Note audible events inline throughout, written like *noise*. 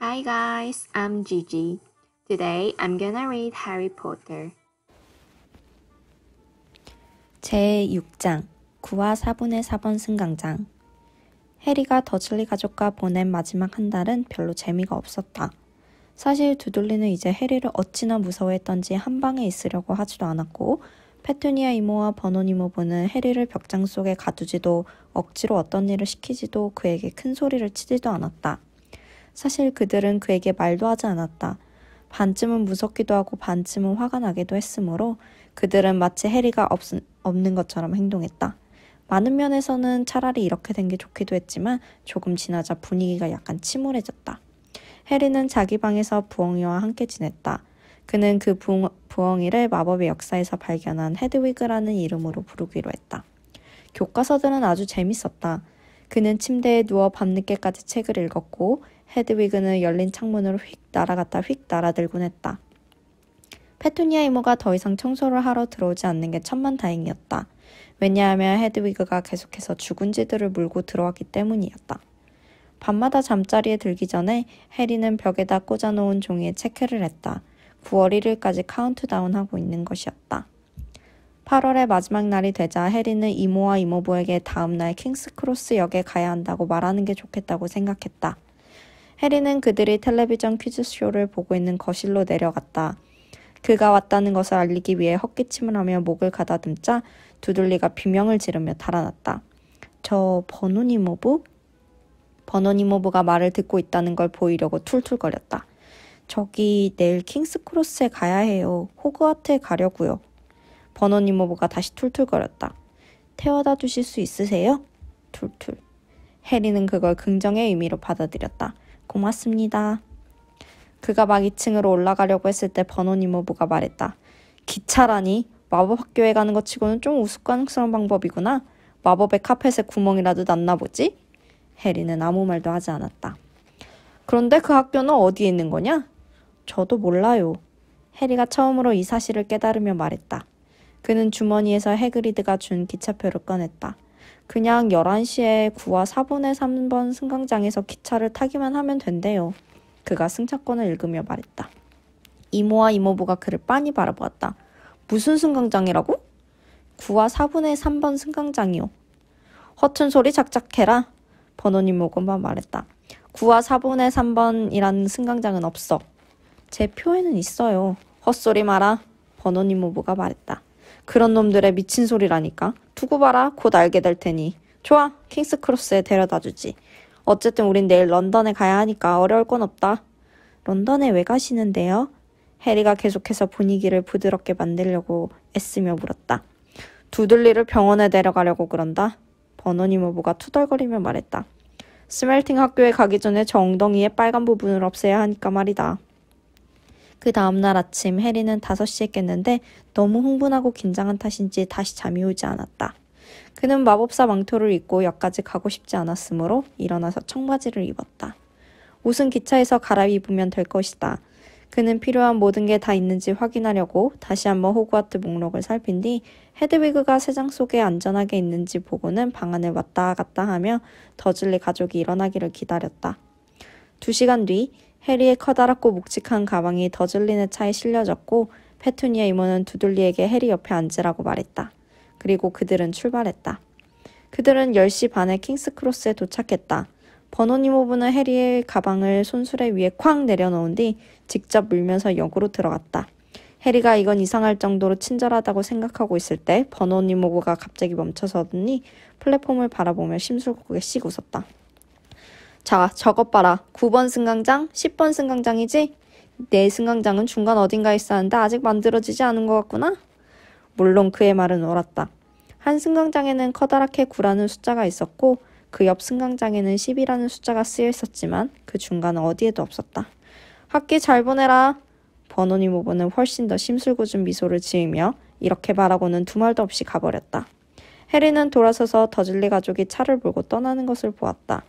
Hi guys, I'm Gigi. Today I'm gonna read Harry Potter. 제6장 9화 4분의 4번 승강장 해리가 더즐리 가족과 보낸 마지막 한 달은 별로 재미가 없었다. 사실 두둘리는 이제 해리를 어찌나 무서워했던지 한 방에 있으려고 하지도 않았고 페투니아 이모와 버논 이모부는 해리를 벽장 속에 가두지도 억지로 어떤 일을 시키지도 그에게 큰 소리를 치지도 않았다. 사실 그들은 그에게 말도 하지 않았다. 반쯤은 무섭기도 하고 반쯤은 화가 나기도 했으므로 그들은 마치 해리가 없, 없는 것처럼 행동했다. 많은 면에서는 차라리 이렇게 된 게 좋기도 했지만 조금 지나자 분위기가 약간 침울해졌다. 해리는 자기 방에서 부엉이와 함께 지냈다. 그는 그 부엉, 부엉이를 마법의 역사에서 발견한 헤드위그라는 이름으로 부르기로 했다. 교과서들은 아주 재밌었다. 그는 침대에 누워 밤늦게까지 책을 읽었고 헤드위그는 열린 창문으로 휙 날아갔다 휙 날아들곤 했다. 페토니아 이모가 더 이상 청소를 하러 들어오지 않는 게 천만다행이었다. 왜냐하면 헤드위그가 계속해서 죽은 지들을 물고 들어왔기 때문이었다. 밤마다 잠자리에 들기 전에 해리는 벽에다 꽂아놓은 종이에 체크를 했다. 9월 1일까지 카운트다운하고 있는 것이었다. 8월의 마지막 날이 되자 해리는 이모와 이모부에게 다음날 킹스크로스 역에 가야 한다고 말하는 게 좋겠다고 생각했다. 해리는 그들이 텔레비전 퀴즈쇼를 보고 있는 거실로 내려갔다. 그가 왔다는 것을 알리기 위해 헛기침을 하며 목을 가다듬자 두들리가 비명을 지르며 달아났다. 저 버논님 모브 버논님 모브가 말을 듣고 있다는 걸 보이려고 툴툴거렸다. 저기 내일 킹스크로스에 가야 해요. 호그와트에 가려고요. 버논 이모브가 다시 툴툴거렸다. 태워다 주실 수 있으세요? 툴툴. 해리는 그걸 긍정의 의미로 받아들였다. 고맙습니다. 그가 막 2층으로 올라가려고 했을 때 번호니 모부가 말했다. 기차라니? 마법 학교에 가는 것 치고는 좀 우스꽝스러운 방법이구나. 마법의 카펫에 구멍이라도 났나 보지? 해리는 아무 말도 하지 않았다. 그런데 그 학교는 어디에 있는 거냐? 저도 몰라요. 해리가 처음으로 이 사실을 깨달으며 말했다. 그는 주머니에서 해그리드가 준 기차표를 꺼냈다. 그냥 11시에 9와 4분의 3번 승강장에서 기차를 타기만 하면 된대요. 그가 승차권을 읽으며 말했다. 이모와 이모부가 그를 빤히 바라보았다. 무슨 승강장이라고? 9와 4분의 3번 승강장이요. 허튼 소리 작작해라. 번호님 모건만 말했다. 9와 4분의 3번이라는 승강장은 없어. 제 표에는 있어요. 헛소리 마라. 번호님 모부가 말했다. 그런 놈들의 미친 소리라니까. 두고 봐라. 곧 알게 될 테니. 좋아. 킹스크로스에 데려다 주지. 어쨌든 우린 내일 런던에 가야 하니까 어려울 건 없다. 런던에 왜 가시는데요? 해리가 계속해서 분위기를 부드럽게 만들려고 애쓰며 물었다. 두들리를 병원에 데려가려고 그런다. 버논이 모부가 투덜거리며 말했다. 스멜팅 학교에 가기 전에 정 엉덩이의 빨간 부분을 없애야 하니까 말이다. 그 다음날 아침 해리는 5시에 깼는데 너무 흥분하고 긴장한 탓인지 다시 잠이 오지 않았다. 그는 마법사 망토를 입고 역까지 가고 싶지 않았으므로 일어나서 청바지를 입었다. 옷은 기차에서 갈아입으면 될 것이다. 그는 필요한 모든 게 다 있는지 확인하려고 다시 한번 호그와트 목록을 살핀 뒤 헤드위그가 세장 속에 안전하게 있는지 보고는 방 안을 왔다 갔다 하며 더즐리 가족이 일어나기를 기다렸다. 두 시간 뒤 해리의 커다랗고 묵직한 가방이 더즐린의 차에 실려졌고 페투니아 이모는 두둘리에게 해리 옆에 앉으라고 말했다. 그리고 그들은 출발했다. 그들은 10시 반에 킹스크로스에 도착했다. 버논 이모부는 해리의 가방을 손수레 위에 쾅 내려놓은 뒤 직접 물면서 역으로 들어갔다. 해리가 이건 이상할 정도로 친절하다고 생각하고 있을 때 버논 이모부가 갑자기 멈춰서더니 플랫폼을 바라보며 심술궂게 씩 웃었다. 자, 저것 봐라. 9번 승강장, 10번 승강장이지? 내 네 승강장은 중간 어딘가에 있었는데 아직 만들어지지 않은 것 같구나? 물론 그의 말은 옳았다. 한 승강장에는 커다랗게 9라는 숫자가 있었고 그 옆 승강장에는 10이라는 숫자가 쓰여 있었지만 그 중간은 어디에도 없었다. 학기 잘 보내라. 버논이 모보는 훨씬 더 심술궂은 미소를 지으며 이렇게 말하고는 두 말도 없이 가버렸다. 해리는 돌아서서 더즐리 가족이 차를 몰고 떠나는 것을 보았다.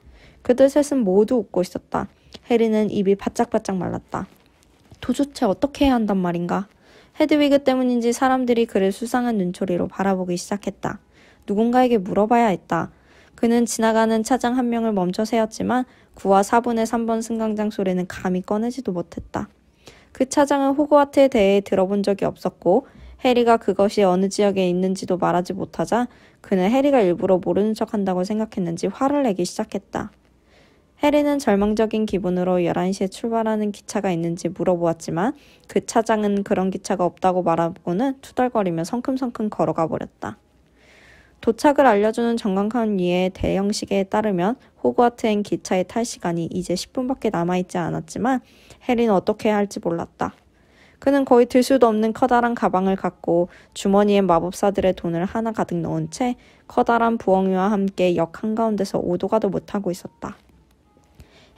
그들 셋은 모두 웃고 있었다. 해리는 입이 바짝바짝 말랐다. 도대체 어떻게 해야 한단 말인가? 헤드위그 때문인지 사람들이 그를 수상한 눈초리로 바라보기 시작했다. 누군가에게 물어봐야 했다. 그는 지나가는 차장 한 명을 멈춰 세웠지만 9와 4분의 3번 승강장 소리는 감히 꺼내지도 못했다. 그 차장은 호그와트에 대해 들어본 적이 없었고 해리가 그것이 어느 지역에 있는지도 말하지 못하자 그는 해리가 일부러 모르는 척한다고 생각했는지 화를 내기 시작했다. 해리는 절망적인 기분으로 11시에 출발하는 기차가 있는지 물어보았지만 그 차장은 그런 기차가 없다고 말하고는 투덜거리며 성큼성큼 걸어가 버렸다. 도착을 알려주는 전광판 위에 대형 시계에 따르면 호그와트행 기차의 탈 시간이 이제 10분밖에 남아있지 않았지만 해리는 어떻게 해야 할지 몰랐다. 그는 거의 들 수도 없는 커다란 가방을 갖고 주머니에 마법사들의 돈을 하나 가득 넣은 채 커다란 부엉이와 함께 역 한가운데서 오도가도 못하고 있었다.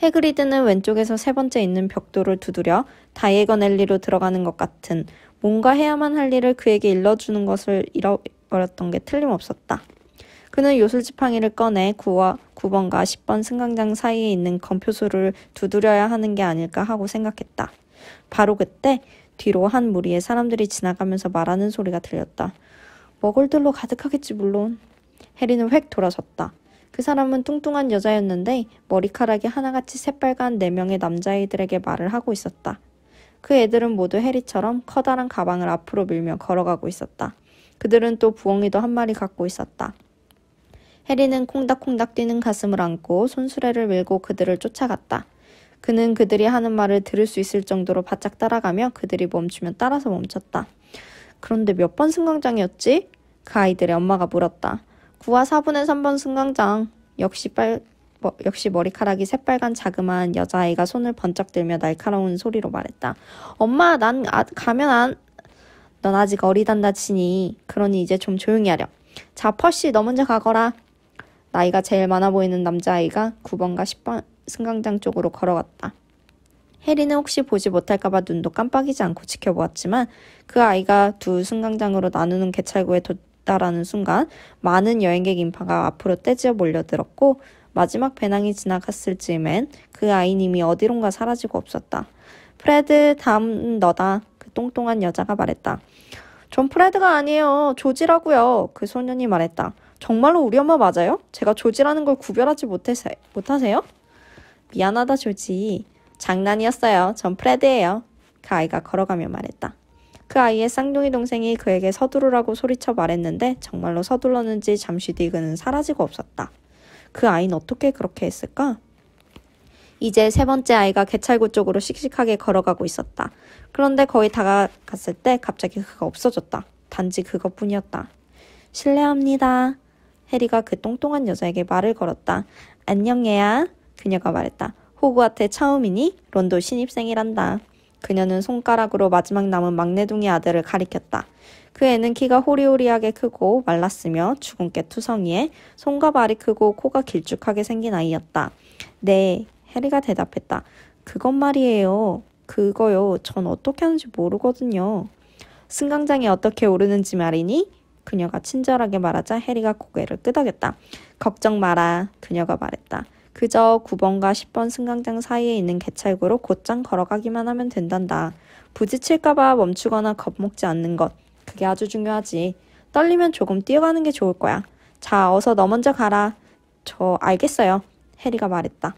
해그리드는 왼쪽에서 세 번째 있는 벽돌을 두드려 다이에건엘리로 들어가는 것 같은 뭔가 해야만 할 일을 그에게 일러주는 것을 잃어버렸던 게 틀림없었다. 그는 요술 지팡이를 꺼내 9와 9번과 10번 승강장 사이에 있는 검표소를 두드려야 하는 게 아닐까 하고 생각했다. 바로 그때 뒤로 한 무리의 사람들이 지나가면서 말하는 소리가 들렸다. 먹을 들로 가득하겠지 물론. 해리는 획 돌아섰다. 그 사람은 뚱뚱한 여자였는데 머리카락이 하나같이 새빨간 네 명의 남자아이들에게 말을 하고 있었다. 그 애들은 모두 해리처럼 커다란 가방을 앞으로 밀며 걸어가고 있었다. 그들은 또 부엉이도 한 마리 갖고 있었다. 해리는 콩닥콩닥 뛰는 가슴을 안고 손수레를 밀고 그들을 쫓아갔다. 그는 그들이 하는 말을 들을 수 있을 정도로 바짝 따라가며 그들이 멈추면 따라서 멈췄다. 그런데 몇 번 승강장이었지? 그 아이들의 엄마가 물었다. 9화 4분의 3번 승강장. 역시 빨, 뭐, 역시 머리카락이 새빨간 자그마한 여자아이가 손을 번쩍 들며 날카로운 소리로 말했다. 엄마, 난 아, 가면 안. 넌 아직 어리단다 치니. 그러니 이제 좀 조용히 하렴. 자, 퍼시, 너 먼저 가거라. 나이가 제일 많아 보이는 남자아이가 9번과 10번 승강장 쪽으로 걸어갔다. 해리는 혹시 보지 못할까봐 눈도 깜빡이지 않고 지켜보았지만 그 아이가 두 승강장으로 나누는 개찰구에 도, 있다라는 순간 많은 여행객 인파가 앞으로 떼지어 몰려들었고 마지막 배낭이 지나갔을 즈음엔 그 아이님이 어디론가 사라지고 없었다. 프레드 다음 너다. 그 똥똥한 여자가 말했다. 전 프레드가 아니에요. 조지라고요. 그 소년이 말했다. 정말로 우리 엄마 맞아요? 제가 조지라는 걸 구별하지 못해서, 못하세요? 미안하다 조지. 장난이었어요. 전 프레드예요. 그 아이가 걸어가며 말했다. 그 아이의 쌍둥이 동생이 그에게 서두르라고 소리쳐 말했는데 정말로 서둘렀는지 잠시 뒤 그는 사라지고 없었다. 그 아이는 어떻게 그렇게 했을까? 이제 세 번째 아이가 개찰구 쪽으로 씩씩하게 걸어가고 있었다. 그런데 거의 다가갔을 때 갑자기 그가 없어졌다. 단지 그것뿐이었다. 실례합니다. 해리가 그 똥똥한 여자에게 말을 걸었다. 안녕 얘야. 그녀가 말했다. 호그와트 처음이니 론도 신입생이란다. 그녀는 손가락으로 마지막 남은 막내둥이 아들을 가리켰다. 그 애는 키가 호리호리하게 크고 말랐으며 주근깨 투성이에 손과 발이 크고 코가 길쭉하게 생긴 아이였다. 네, 해리가 대답했다. 그것 말이에요. 그거요. 전 어떻게 하는지 모르거든요. 승강장이 어떻게 오르는지 말이니? 그녀가 친절하게 말하자 해리가 고개를 끄덕였다. 걱정 마라. 그녀가 말했다. 그저 9번과 10번 승강장 사이에 있는 개찰구로 곧장 걸어가기만 하면 된단다. 부딪힐까봐 멈추거나 겁먹지 않는 것. 그게 아주 중요하지. 떨리면 조금 뛰어가는 게 좋을 거야. 자, 어서 너 먼저 가라. 저 알겠어요. 해리가 말했다.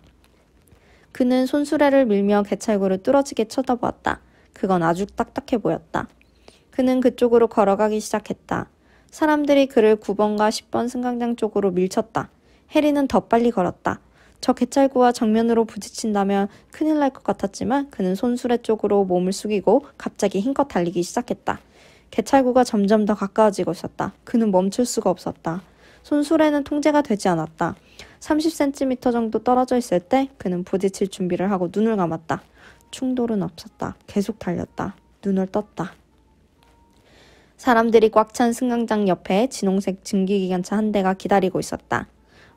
그는 손수레를 밀며 개찰구를 뚫어지게 쳐다보았다. 그건 아주 딱딱해 보였다. 그는 그쪽으로 걸어가기 시작했다. 사람들이 그를 9번과 10번 승강장 쪽으로 밀쳤다. 해리는 더 빨리 걸었다. 저 개찰구와 정면으로 부딪힌다면 큰일 날 것 같았지만 그는 손수레 쪽으로 몸을 숙이고 갑자기 힘껏 달리기 시작했다. 개찰구가 점점 더 가까워지고 있었다. 그는 멈출 수가 없었다. 손수레는 통제가 되지 않았다. 30cm 정도 떨어져 있을 때 그는 부딪힐 준비를 하고 눈을 감았다. 충돌은 없었다. 계속 달렸다. 눈을 떴다. 사람들이 꽉 찬 승강장 옆에 진홍색 증기기관차 한 대가 기다리고 있었다.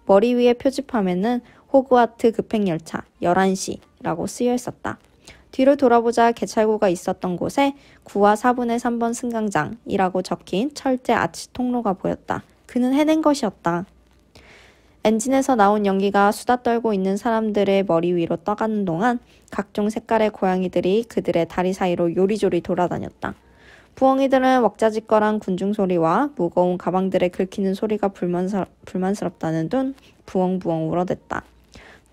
머리 위에 표지판에는 호그와트 급행열차 11시라고 쓰여 있었다. 뒤를 돌아보자 개찰구가 있었던 곳에 9와 4분의 3번 승강장이라고 적힌 철제 아치 통로가 보였다. 그는 해낸 것이었다. 엔진에서 나온 연기가 수다 떨고 있는 사람들의 머리 위로 떠가는 동안 각종 색깔의 고양이들이 그들의 다리 사이로 요리조리 돌아다녔다. 부엉이들은 왁자지껄한 군중 소리와 무거운 가방들에 긁히는 소리가 불만스럽, 불만스럽다는 둥 부엉부엉 울어댔다.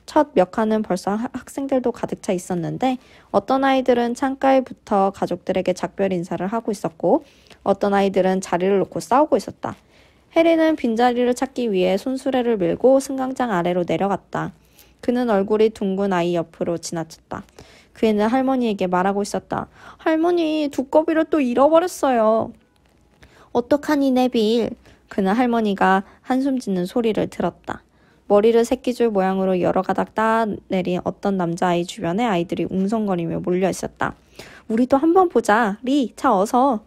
첫몇 칸은 벌써 학생들도 가득 차 있었는데 어떤 아이들은 창가에 부터 가족들에게 작별 인사를 하고 있었고 어떤 아이들은 자리를 놓고 싸우고 있었다. 해리는 빈자리를 찾기 위해 손수레를 밀고 승강장 아래로 내려갔다. 그는 얼굴이 둥근 아이 옆으로 지나쳤다. 그 애는 할머니에게 말하고 있었다. 할머니, 두꺼비를 또 잃어버렸어요. 어떡하니, 네빌. 그는 할머니가 한숨 짓는 소리를 들었다. 머리를 새끼줄 모양으로 여러 가닥 따내린 어떤 남자아이 주변에 아이들이 웅성거리며 몰려 있었다. 우리도 한번 보자. 리, 차 어서.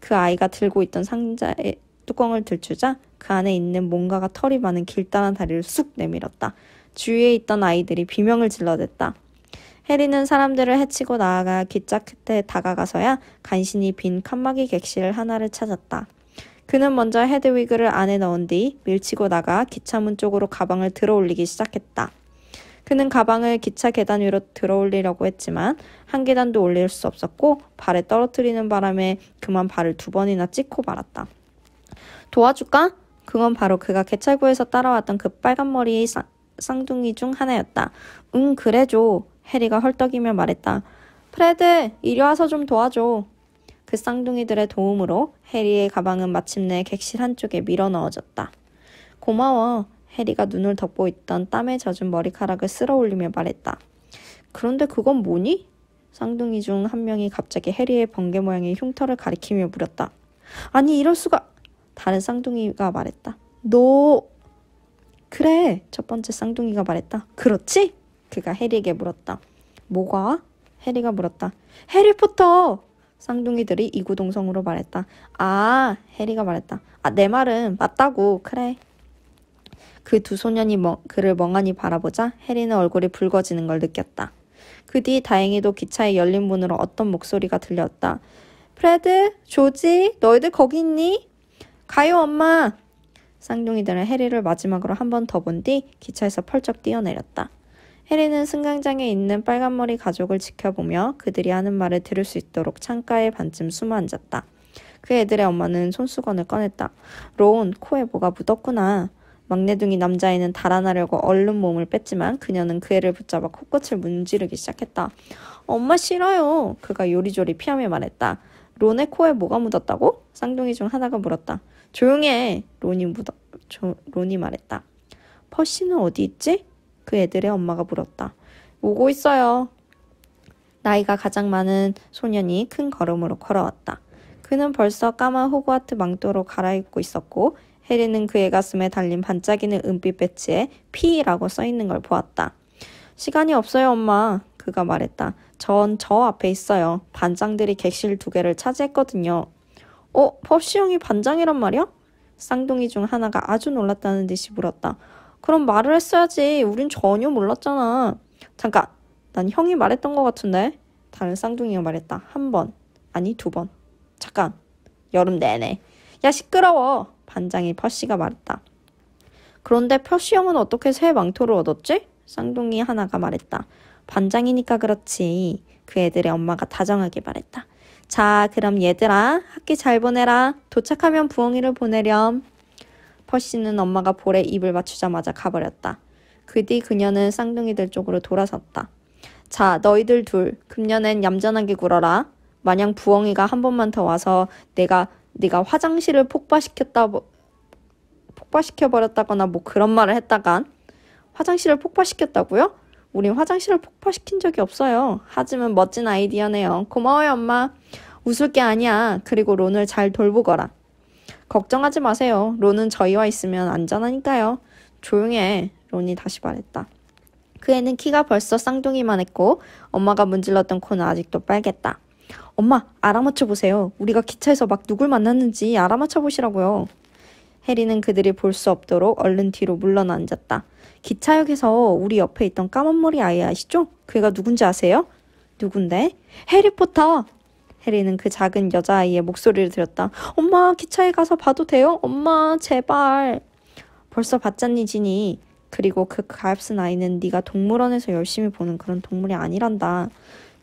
그 아이가 들고 있던 상자의 뚜껑을 들추자 그 안에 있는 뭔가가 털이 많은 길다란 다리를 쑥 내밀었다. 주위에 있던 아이들이 비명을 질러댔다. 해리는 사람들을 해치고 나아가 기차 끝에 다가가서야 간신히 빈 칸막이 객실 하나를 찾았다. 그는 먼저 헤드위그를 안에 넣은 뒤 밀치고 나가 기차문 쪽으로 가방을 들어 올리기 시작했다. 그는 가방을 기차 계단 위로 들어 올리려고 했지만 한 계단도 올릴 수 없었고 발에 떨어뜨리는 바람에 그만 발을 두 번이나 찍고 말았다. 도와줄까? 그건 바로 그가 개찰구에서 따라왔던 그 빨간 머리 쌍, 쌍둥이 중 하나였다. 응, 그래 줘. 해리가 헐떡이며 말했다. 프레드, 이리 와서 좀 도와줘. 그 쌍둥이들의 도움으로 해리의 가방은 마침내 객실 한쪽에 밀어 넣어졌다. 고마워. 해리가 눈을 덮고 있던 땀에 젖은 머리카락을 쓸어 올리며 말했다. 그런데 그건 뭐니? 쌍둥이 중 한 명이 갑자기 해리의 번개 모양의 흉터를 가리키며 물었다. 아니 이럴 수가! 다른 쌍둥이가 말했다. 너 그래 첫 번째 쌍둥이가 말했다. 그렇지? 그가 해리에게 물었다. 뭐가? 해리가 물었다. 해리포터! 쌍둥이들이 이구동성으로 말했다. 아, 해리가 말했다. 아, 내 말은 맞다고. 그래. 그 두 소년이 멍, 그를 멍하니 바라보자 해리는 얼굴이 붉어지는 걸 느꼈다. 그 뒤 다행히도 기차의 열린 문으로 어떤 목소리가 들렸다. 프레드, 조지, 너희들 거기 있니? 가요, 엄마! 쌍둥이들은 해리를 마지막으로 한 번 더 본 뒤 기차에서 펄쩍 뛰어내렸다. 해리는 승강장에 있는 빨간머리 가족을 지켜보며 그들이 하는 말을 들을 수 있도록 창가에 반쯤 숨어 앉았다. 그 애들의 엄마는 손수건을 꺼냈다. 론, 코에 뭐가 묻었구나. 막내둥이 남자애는 달아나려고 얼른 몸을 뺐지만 그녀는 그 애를 붙잡아 코끝을 문지르기 시작했다. 엄마 싫어요. 그가 요리조리 피하며 말했다. 론의 코에 뭐가 묻었다고? 쌍둥이 중 하나가 물었다. 조용해. 론이 묻어. 조, 론이 말했다. 퍼시는 어디 있지? 그 애들의 엄마가 물었다. 오고 있어요. 나이가 가장 많은 소년이 큰 걸음으로 걸어왔다. 그는 벌써 까만 호그와트 망토로 갈아입고 있었고 해리는 그의 가슴에 달린 반짝이는 은빛 배치에 피라고 써있는 걸 보았다. 시간이 없어요, 엄마. 그가 말했다. 전 저 앞에 있어요. 반장들이 객실 두 개를 차지했거든요. 어, 펍시 형이 반장이란 말이야? 쌍둥이 중 하나가 아주 놀랐다는 듯이 물었다. 그럼 말을 했어야지. 우린 전혀 몰랐잖아. 잠깐. 난 형이 말했던 것 같은데. 다른 쌍둥이가 말했다. 한 번. 아니, 두 번. 잠깐. 여름 내내. 야, 시끄러워. 반장이 퍼시가 말했다. 그런데 퍼시 형은 어떻게 새 망토를 얻었지? 쌍둥이 하나가 말했다. 반장이니까 그렇지. 그 애들의 엄마가 다정하게 말했다. 자, 그럼 얘들아, 학기 잘 보내라. 도착하면 부엉이를 보내렴. 퍼시는 엄마가 볼에 입을 맞추자마자 가버렸다. 그 뒤 그녀는 쌍둥이들 쪽으로 돌아섰다. 자, 너희들 둘, 금년엔 얌전하게 굴어라. 만약 부엉이가 한 번만 더 와서 내가 네가 화장실을 폭파시켰다 폭파시켜 버렸다거나 뭐 그런 말을 했다간 화장실을 폭파시켰다고요? 우린 화장실을 폭파시킨 적이 없어요. 하지만 멋진 아이디어네요. 고마워요, 엄마. 웃을 게 아니야. 그리고 론을 잘 돌보거라. 걱정하지 마세요. 론은 저희와 있으면 안전하니까요. 조용해. 론이 다시 말했다. 그 애는 키가 벌써 쌍둥이만 했고 엄마가 문질렀던 코는 아직도 빨갰다. 엄마, 알아맞혀 보세요. 우리가 기차에서 막 누굴 만났는지 알아맞혀 보시라고요. 해리는 그들이 볼 수 없도록 얼른 뒤로 물러나 앉았다. 기차역에서 우리 옆에 있던 까만 머리 아이 아시죠? 그애가 누군지 아세요? 누군데? 해리포터! 해리는 그 작은 여자아이의 목소리를 들었다. 엄마, 기차에 가서 봐도 돼요? 엄마, 제발. 벌써 봤잖니, 지니. 그리고 그가엾은 아이는 네가 동물원에서 열심히 보는 그런 동물이 아니란다.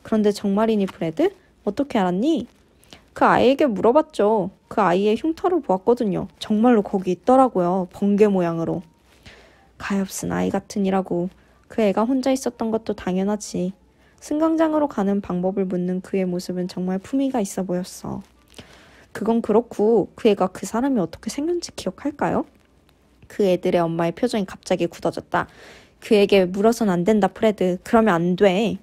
그런데 정말이니, 브레드? 어떻게 알았니? 그 아이에게 물어봤죠. 그 아이의 흉터를 보았거든요. 정말로 거기 있더라고요. 번개 모양으로. 가엾은 아이 같으니라고. 그 애가 혼자 있었던 것도 당연하지. 승강장으로 가는 방법을 묻는 그의 모습은 정말 품위가 있어 보였어. 그건 그렇고 그 애가 그 사람이 어떻게 생겼는지 기억할까요? 그 애들의 엄마의 표정이 갑자기 굳어졌다. 그에게 물어선 안 된다, 프레드. 그러면 안 돼.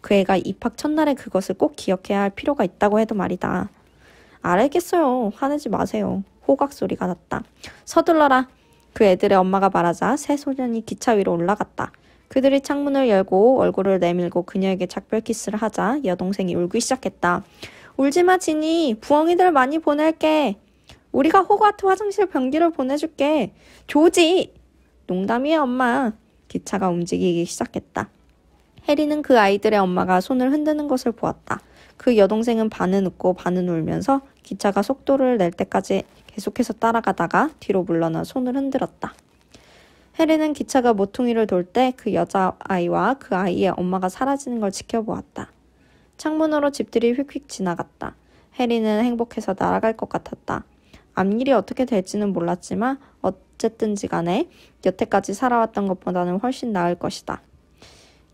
그 애가 입학 첫날에 그것을 꼭 기억해야 할 필요가 있다고 해도 말이다. 알겠어요. 화내지 마세요. 호각 소리가 났다. 서둘러라. 그 애들의 엄마가 말하자 새 소년이 기차 위로 올라갔다. 그들이 창문을 열고 얼굴을 내밀고 그녀에게 작별 키스를 하자 여동생이 울기 시작했다. 울지마 진이 부엉이들 많이 보낼게. 우리가 호그와트 화장실 변기를 보내줄게. 조지! 농담이야 엄마. 기차가 움직이기 시작했다. 해리는 그 아이들의 엄마가 손을 흔드는 것을 보았다. 그 여동생은 반은 웃고 반은 울면서 기차가 속도를 낼 때까지 계속해서 따라가다가 뒤로 물러나 손을 흔들었다. 해리는 기차가 모퉁이를 돌 때 그 여자아이와 그 아이의 엄마가 사라지는 걸 지켜보았다. 창문으로 집들이 휙휙 지나갔다. 해리는 행복해서 날아갈 것 같았다. 앞일이 어떻게 될지는 몰랐지만 어쨌든지 간에 여태까지 살아왔던 것보다는 훨씬 나을 것이다.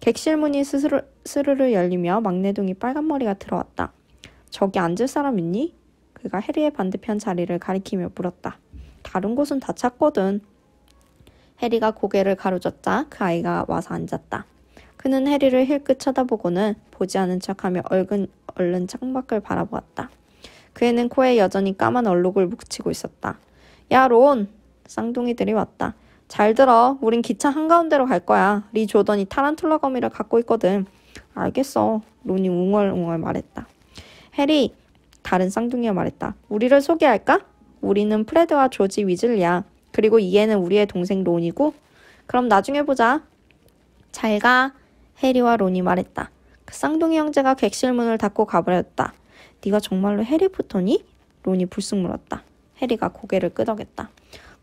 객실문이 스스로, 스르르 열리며 막내둥이 빨간머리가 들어왔다. 저기 앉을 사람 있니? 그가 해리의 반대편 자리를 가리키며 물었다. 다른 곳은 다찼거든 해리가 고개를 가로젓자 그 아이가 와서 앉았다. 그는 해리를 힐끗 쳐다보고는 보지 않은 척하며 얼근, 얼른 창밖을 바라보았다. 그 애는 코에 여전히 까만 얼룩을 묵히고 있었다. 야, 론! 쌍둥이들이 왔다. 잘 들어. 우린 기차 한가운데로 갈 거야. 리 조던이 타란툴라 거미를 갖고 있거든. 알겠어. 론이 웅얼웅얼 말했다. 해리, 다른 쌍둥이가 말했다. 우리를 소개할까? 우리는 프레드와 조지 위즐리야. 그리고 이해는 우리의 동생 론이고 그럼 나중에 보자. 잘 가. 해리와 론이 말했다. 그 쌍둥이 형제가 객실문을 닫고 가버렸다. 네가 정말로 해리포터니? 론이 불쑥 물었다. 해리가 고개를 끄덕였다.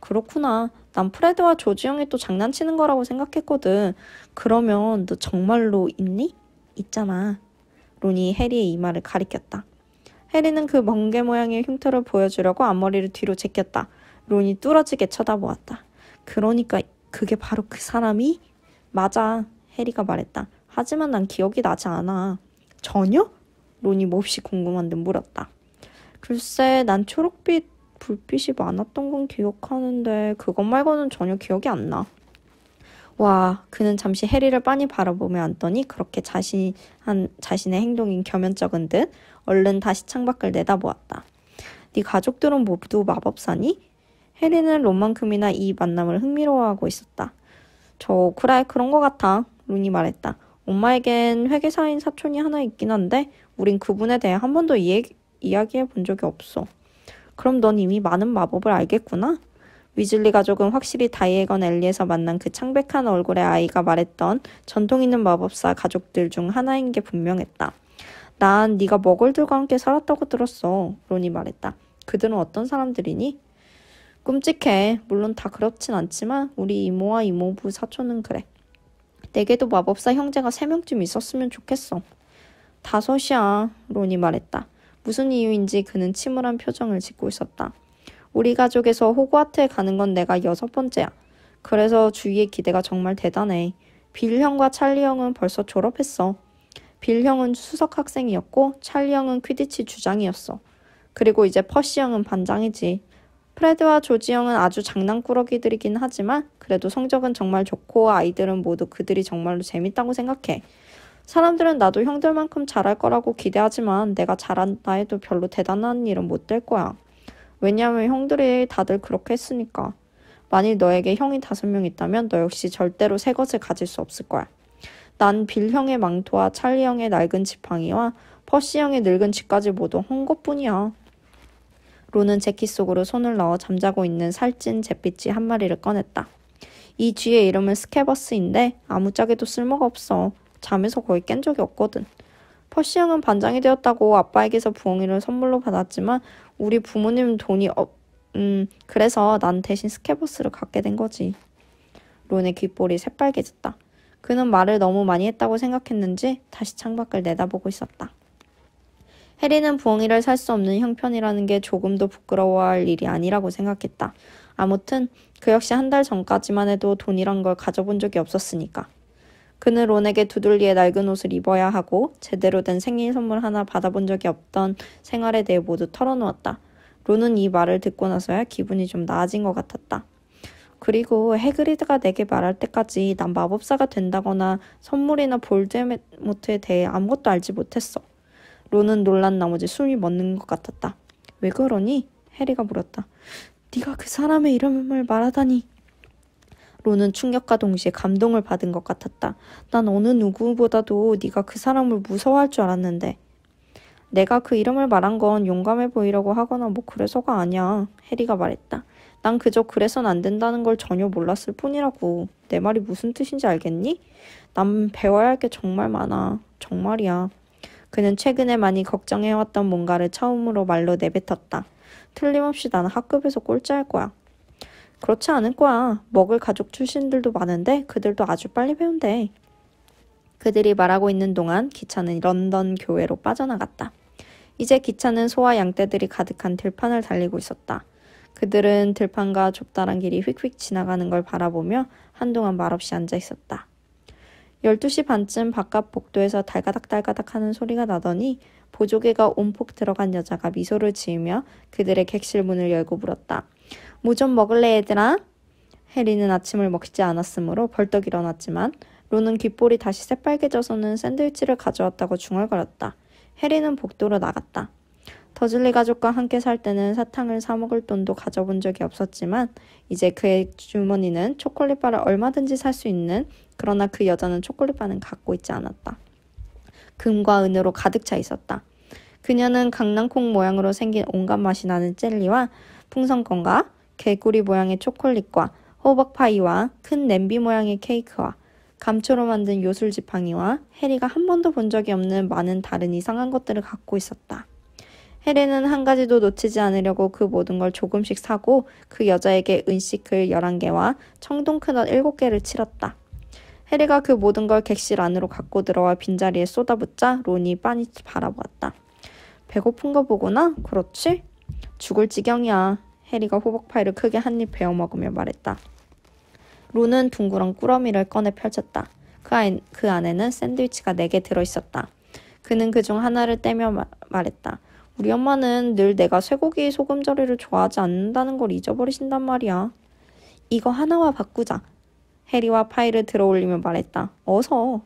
그렇구나. 난 프레드와 조지 형이 또 장난치는 거라고 생각했거든. 그러면 너 정말로 있니? 있잖아. 론이 해리의 이마를 가리켰다. 해리는 그 멍게 모양의 흉터를 보여주려고 앞머리를 뒤로 제꼈다. 론이 뚫어지게 쳐다보았다. 그러니까 그게 바로 그 사람이? 맞아. 해리가 말했다. 하지만 난 기억이 나지 않아. 전혀? 론이 몹시 궁금한 듯 물었다. 글쎄, 난 초록빛 불빛이 많았던 건 기억하는데 그것 말고는 전혀 기억이 안 나. 와, 그는 잠시 해리를 빤히 바라보며 앉더니 그렇게 자신 한 자신의 행동인 겸연쩍은 듯 얼른 다시 창밖을 내다보았다. 네 가족들은 모두 마법사니? 해리는 론만큼이나 이 만남을 흥미로워하고 있었다. 저 오크라에 그런 것 같아. 론이 말했다. 엄마에겐 회계사인 사촌이 하나 있긴 한데 우린 그분에 대해 한 번도 이야기, 이야기해 본 적이 없어. 그럼 넌 이미 많은 마법을 알겠구나? 위즐리 가족은 확실히 다이애건 엘리에서 만난 그 창백한 얼굴의 아이가 말했던 전통 있는 마법사 가족들 중 하나인 게 분명했다. 난 네가 머글들과 함께 살았다고 들었어. 론이 말했다. 그들은 어떤 사람들이니? 끔찍해. 물론 다 그렇진 않지만 우리 이모와 이모부 사촌은 그래. 내게도 마법사 형제가 세 명쯤 있었으면 좋겠어. 다섯이야. 론이 말했다. 무슨 이유인지 그는 침울한 표정을 짓고 있었다. 우리 가족에서 호그와트에 가는 건 내가 여섯 번째야. 그래서 주위의 기대가 정말 대단해. 빌 형과 찰리 형은 벌써 졸업했어. 빌 형은 수석 학생이었고 찰리 형은 퀴디치 주장이었어. 그리고 이제 퍼시 형은 반장이지. 프레드와 조지영은 아주 장난꾸러기들이긴 하지만 그래도 성적은 정말 좋고 아이들은 모두 그들이 정말로 재밌다고 생각해. 사람들은 나도 형들만큼 잘할 거라고 기대하지만 내가 잘한다 해도 별로 대단한 일은 못 될 거야. 왜냐하면 형들이 다들 그렇게 했으니까. 만일 너에게 형이 다섯 명 있다면 너 역시 절대로 새 것을 가질 수 없을 거야. 난 빌 형의 망토와 찰리 형의 낡은 지팡이와 퍼시 형의 늙은 집까지 모두 헌 것뿐이야. 로는 재킷 속으로 손을 넣어 잠자고 있는 살찐 잿빛이 한 마리를 꺼냈다. 이 쥐의 이름은 스케버스인데 아무짝에도 쓸모가 없어. 잠에서 거의 깬 적이 없거든. 퍼시 형은 반장이 되었다고 아빠에게서 부엉이를 선물로 받았지만 우리 부모님 돈이 없, 음, 그래서 난 대신 스케버스를 갖게 된 거지. 론의 귓볼이 새빨개졌다. 그는 말을 너무 많이 했다고 생각했는지 다시 창밖을 내다보고 있었다. 해리는 부엉이를 살 수 없는 형편이라는 게 조금도 부끄러워할 일이 아니라고 생각했다. 아무튼 그 역시 한 달 전까지만 해도 돈이란 걸 가져본 적이 없었으니까. 그는 론에게 두들리에 낡은 옷을 입어야 하고 제대로 된 생일 선물 하나 받아본 적이 없던 생활에 대해 모두 털어놓았다. 론은 이 말을 듣고 나서야 기분이 좀 나아진 것 같았다. 그리고 해그리드가 내게 말할 때까지 난 마법사가 된다거나 선물이나 볼드모트에 대해 아무것도 알지 못했어. 로는 놀란 나머지 숨이 멎는 것 같았다. 왜 그러니? 해리가 물었다. 네가 그 사람의 이름을 말하다니. 로는 충격과 동시에 감동을 받은 것 같았다. 난 어느 누구보다도 네가 그 사람을 무서워할 줄 알았는데. 내가 그 이름을 말한 건 용감해 보이려고 하거나 뭐 그래서가 아니야. 해리가 말했다. 난 그저 그래선 안 된다는 걸 전혀 몰랐을 뿐이라고. 내 말이 무슨 뜻인지 알겠니? 난 배워야 할 게 정말 많아. 정말이야. 그는 최근에 많이 걱정해왔던 뭔가를 처음으로 말로 내뱉었다. 틀림없이 나는 학급에서 꼴찌할 거야. 그렇지 않을 거야. 먹을 가족 출신들도 많은데 그들도 아주 빨리 배운대. 그들이 말하고 있는 동안 기차는 런던 교외로 빠져나갔다. 이제 기차는 소와 양떼들이 가득한 들판을 달리고 있었다. 그들은 들판과 좁다란 길이 휙휙 지나가는 걸 바라보며 한동안 말없이 앉아 있었다. 12시 반쯤 바깥 복도에서 달가닥달가닥 하는 소리가 나더니 보조개가 온폭 들어간 여자가 미소를 지으며 그들의 객실 문을 열고 물었다. 뭐 좀 먹을래 얘들아? 해리는 아침을 먹지 않았으므로 벌떡 일어났지만 로는 귓볼이 다시 새빨개져서는 샌드위치를 가져왔다고 중얼거렸다. 해리는 복도로 나갔다. 더즐리 가족과 함께 살 때는 사탕을 사 먹을 돈도 가져본 적이 없었지만 이제 그의 주머니는 초콜릿바를 얼마든지 살 수 있는 그러나 그 여자는 초콜릿바는 갖고 있지 않았다. 금과 은으로 가득 차 있었다. 그녀는 강낭콩 모양으로 생긴 온갖 맛이 나는 젤리와 풍선껌과 개구리 모양의 초콜릿과 호박파이와 큰 냄비 모양의 케이크와 감초로 만든 요술 지팡이와 해리가 한 번도 본 적이 없는 많은 다른 이상한 것들을 갖고 있었다. 헤리는한 가지도 놓치지 않으려고 그 모든 걸 조금씩 사고 그 여자에게 은식을 11개와 청동 크넛 7개를 치렀다. 헤리가그 모든 걸 객실 안으로 갖고 들어와 빈자리에 쏟아붓자 론이 빤히 바라보았다. 배고픈 거 보구나? 그렇지? 죽을 지경이야. 해리가 호박파이를 크게 한 입 베어 먹으며 말했다. 론은 둥그런 꾸러미를 꺼내 펼쳤다. 그, 안, 그 안에는 샌드위치가 4개 들어있었다. 그는 그 중 하나를 떼며 마, 말했다. 우리 엄마는 늘 내가 쇠고기 소금절이를 좋아하지 않는다는 걸 잊어버리신단 말이야. 이거 하나와 바꾸자. 해리와 파이를 들어올리며 말했다. 어서.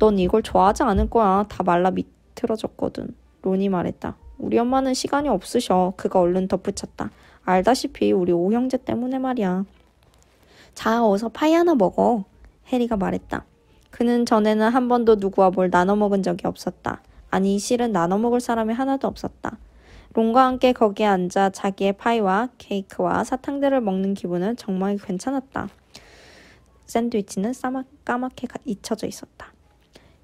넌 이걸 좋아하지 않을 거야. 다 말라 미틀어졌거든. 론이 말했다. 우리 엄마는 시간이 없으셔. 그가 얼른 덧붙였다. 알다시피 우리 오형제 때문에 말이야. 자, 어서 파이 하나 먹어. 해리가 말했다. 그는 전에는 한 번도 누구와 뭘 나눠 먹은 적이 없었다. 아니 실은 나눠 먹을 사람이 하나도 없었다. 론과 함께 거기에 앉아 자기의 파이와 케이크와 사탕들을 먹는 기분은 정말 괜찮았다. 샌드위치는 까맣게 잊혀져 있었다.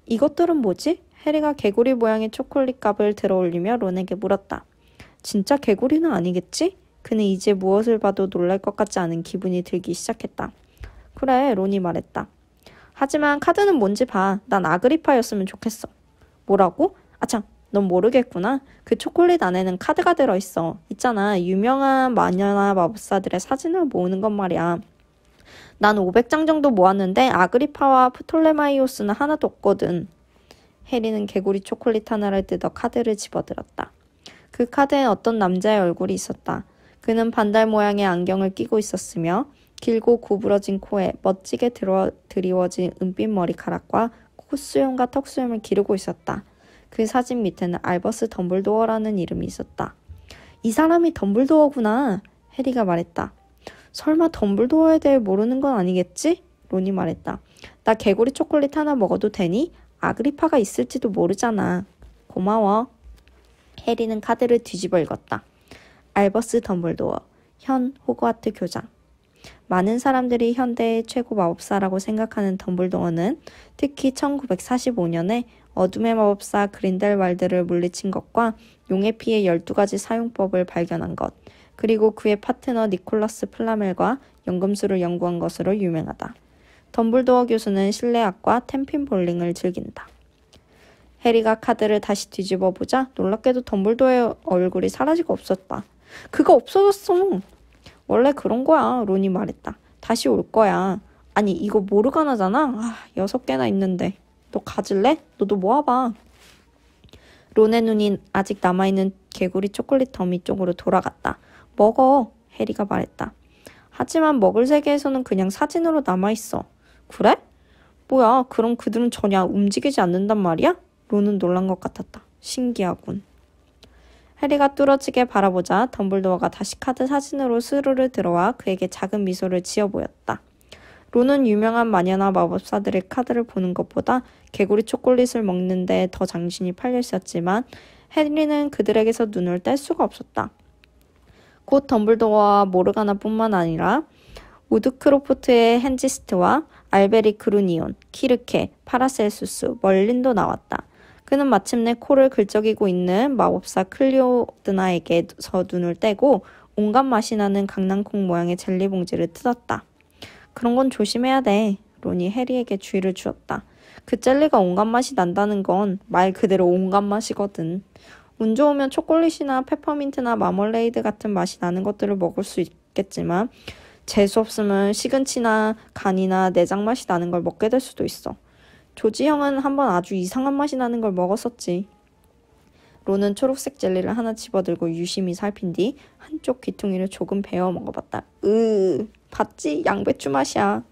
이것들은 뭐지? 해리가 개구리 모양의 초콜릿 값을 들어올리며 론에게 물었다. 진짜 개구리는 아니겠지? 그는 이제 무엇을 봐도 놀랄 것 같지 않은 기분이 들기 시작했다. 그래, 론이 말했다. 하지만 카드는 뭔지 봐. 난 아그리파였으면 좋겠어. 뭐라고? 아참, 넌 모르겠구나. 그 초콜릿 안에는 카드가 들어있어. 있잖아. 유명한 마녀나 마법사들의 사진을 모으는 것 말이야. 난 500장 정도 모았는데 아그리파와 프톨레마이오스는 하나도 없거든. 해리는 개구리 초콜릿 하나를 뜯어 카드를 집어들었다. 그 카드엔 어떤 남자의 얼굴이 있었다. 그는 반달 모양의 안경을 끼고 있었으며 길고 구부러진 코에 멋지게 드리워진 은빛 머리카락과 콧수염과 턱수염을 기르고 있었다. 그 사진 밑에는 알버스 덤블도어라는 이름이 있었다. 이 사람이 덤블도어구나. 해리가 말했다. 설마 덤블도어에 대해 모르는 건 아니겠지? 론이 말했다. 나 개구리 초콜릿 하나 먹어도 되니? 아그리파가 있을지도 모르잖아. 고마워. 해리는 카드를 뒤집어 읽었다. 알버스 덤블도어, 현 호그와트 교장. 많은 사람들이 현대의 최고 마법사라고 생각하는 덤블도어는 특히 1945년에 어둠의 마법사 그린델왈드를 물리친 것과 용의 피의 12가지 사용법을 발견한 것, 그리고 그의 파트너 니콜라스 플라멜과 연금술을 연구한 것으로 유명하다. 덤블도어 교수는 실내악과 템핀 볼링을 즐긴다. 해리가 카드를 다시 뒤집어 보자 놀랍게도 덤블도어의 얼굴이 사라지고 없었다. 그거 없어졌어. 원래 그런 거야. 론이 말했다. 다시 올 거야. 아니 이거 모르가나잖아. 아, 여섯 개나 있는데. 너 가질래? 너도 모아봐. 론의 눈이 아직 남아있는 개구리 초콜릿 더미 쪽으로 돌아갔다. 먹어. 해리가 말했다. 하지만 먹을 세계에서는 그냥 사진으로 남아있어. 그래? 뭐야, 그럼 그들은 전혀 움직이지 않는단 말이야? 론은 놀란 것 같았다. 신기하군. 해리가 뚫어지게 바라보자 덤블도어가 다시 카드 사진으로 스루를 들어와 그에게 작은 미소를 지어 보였다. 로는 유명한 마녀나 마법사들의 카드를 보는 것보다 개구리 초콜릿을 먹는데 더 장신이 팔려 있었지만 헨리는 그들에게서 눈을 뗄 수가 없었다. 곧 덤블도어와 모르가나뿐만 아니라 우드크로포트의 헨지스트와 알베리 그루니온, 키르케, 파라셀수스, 멀린도 나왔다. 그는 마침내 코를 긁적이고 있는 마법사 클리오드나에게서 눈을 떼고 온갖 맛이 나는 강낭콩 모양의 젤리 봉지를 뜯었다. 그런 건 조심해야 돼. 론이 해리에게 주의를 주었다. 그 젤리가 온갖 맛이 난다는 건 말 그대로 온갖 맛이거든. 운 좋으면 초콜릿이나 페퍼민트나 마멀레이드 같은 맛이 나는 것들을 먹을 수 있겠지만 재수 없으면 시금치나 간이나 내장 맛이 나는 걸 먹게 될 수도 있어. 조지 형은 한번 아주 이상한 맛이 나는 걸 먹었었지. 론는 초록색 젤리를 하나 집어들고 유심히 살핀 뒤 한쪽 귀퉁이를 조금 베어 먹어봤다. 으으 봤지? 양배추 맛이야.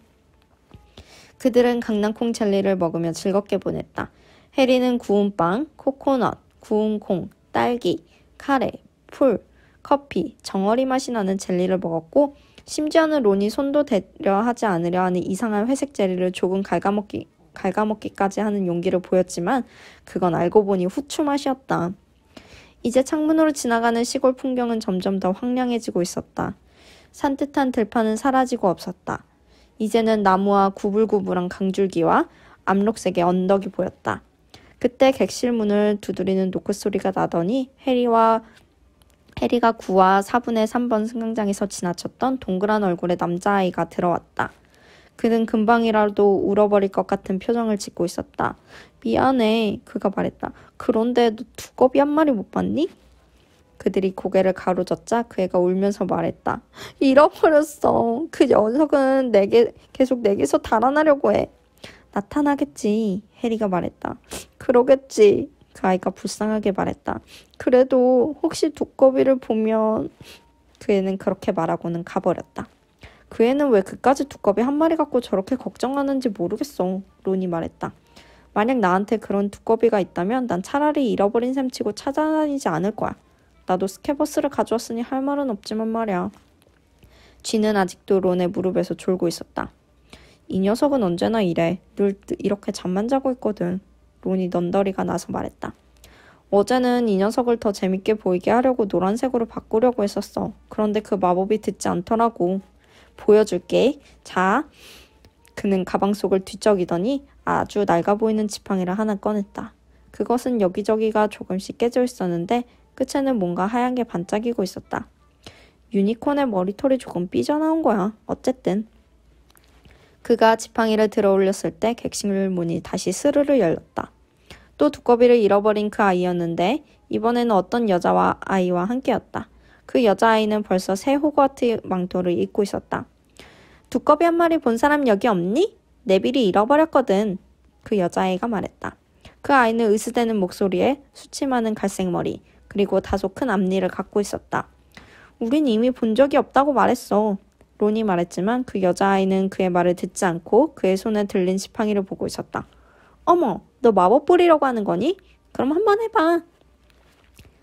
그들은 강낭콩 젤리를 먹으며 즐겁게 보냈다. 해리는 구운 빵, 코코넛, 구운 콩, 딸기, 카레, 풀, 커피, 정어리 맛이 나는 젤리를 먹었고 심지어는 론이 손도 대려 하지 않으려 하는 이상한 회색 젤리를 조금 갉아먹기, 갉아먹기까지 하는 용기를 보였지만 그건 알고 보니 후추 맛이었다. 이제 창문으로 지나가는 시골 풍경은 점점 더 황량해지고 있었다. 산뜻한 들판은 사라지고 없었다. 이제는 나무와 구불구불한 강줄기와 암록색의 언덕이 보였다. 그때 객실문을 두드리는 노크 소리가 나더니 해리와 해리가 구와 4분의 3번 승강장에서 지나쳤던 동그란 얼굴의 남자아이가 들어왔다. 그는 금방이라도 울어버릴 것 같은 표정을 짓고 있었다. 미안해, 그가 말했다. 그런데 너 두꺼비 한 마리 못 봤니? 그들이 고개를 가로젓자 그 애가 울면서 말했다. 잃어버렸어. 그 녀석은 내게 계속 내게서 달아나려고 해. 나타나겠지. 해리가 말했다. 그러겠지. 그 아이가 불쌍하게 말했다. 그래도 혹시 두꺼비를 보면 그 애는 그렇게 말하고는 가버렸다. 그 애는 왜 그까지 두꺼비 한 마리 갖고 저렇게 걱정하는지 모르겠어. 론이 말했다. 만약 나한테 그런 두꺼비가 있다면 난 차라리 잃어버린 셈 치고 찾아다니지 않을 거야. 나도 스케버스를 가져왔으니 할 말은 없지만 말이야. 쥐는 아직도 론의 무릎에서 졸고 있었다. 이 녀석은 언제나 이래. 늘 이렇게 잠만 자고 있거든. 론이 넌더리가 나서 말했다. 어제는 이 녀석을 더 재밌게 보이게 하려고 노란색으로 바꾸려고 했었어. 그런데 그 마법이 듣지 않더라고. 보여줄게. 자. 그는 가방 속을 뒤적이더니 아주 낡아 보이는 지팡이를 하나 꺼냈다. 그것은 여기저기가 조금씩 깨져 있었는데 끝에는 뭔가 하얀 게 반짝이고 있었다. 유니콘의 머리털이 조금 삐져나온 거야. 어쨌든. 그가 지팡이를 들어 올렸을 때 객실 문이 다시 스르르 열렸다. 또 두꺼비를 잃어버린 그 아이였는데 이번에는 어떤 여자와 아이와 함께였다. 그 여자아이는 벌써 새 호그와트 망토를 입고 있었다. 두꺼비 한 마리 본 사람 여기 없니? 네빌이 잃어버렸거든. 그 여자아이가 말했다. 그 아이는 으스대는 목소리에 수치 많은 갈색 머리, 그리고 다소 큰 앞니를 갖고 있었다. 우린 이미 본 적이 없다고 말했어. 론이 말했지만 그 여자아이는 그의 말을 듣지 않고 그의 손에 들린 지팡이를 보고 있었다. 어머, 너 마법 뿌리려고 하는 거니? 그럼 한번 해봐.